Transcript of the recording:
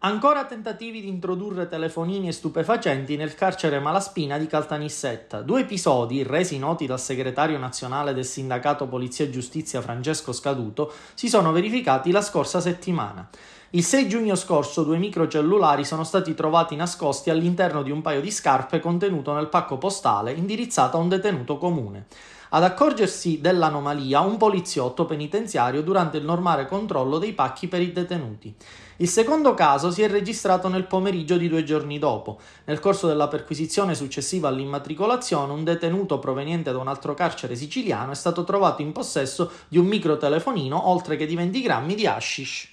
Ancora tentativi di introdurre telefonini e stupefacenti nel carcere Malaspina di Caltanissetta. Due episodi, resi noti dal segretario nazionale del sindacato Polizia e Giustizia Francesco Scaduto, si sono verificati la scorsa settimana. Il 6 giugno scorso due microcellulari sono stati trovati nascosti all'interno di un paio di scarpe contenuto nel pacco postale indirizzato a un detenuto comune. Ad accorgersi dell'anomalia un poliziotto penitenziario durante il normale controllo dei pacchi per i detenuti. Il secondo caso si è registrato nel pomeriggio di due giorni dopo. Nel corso della perquisizione successiva all'immatricolazione, un detenuto proveniente da un altro carcere siciliano è stato trovato in possesso di un microtelefonino oltre che di 20 grammi di hashish.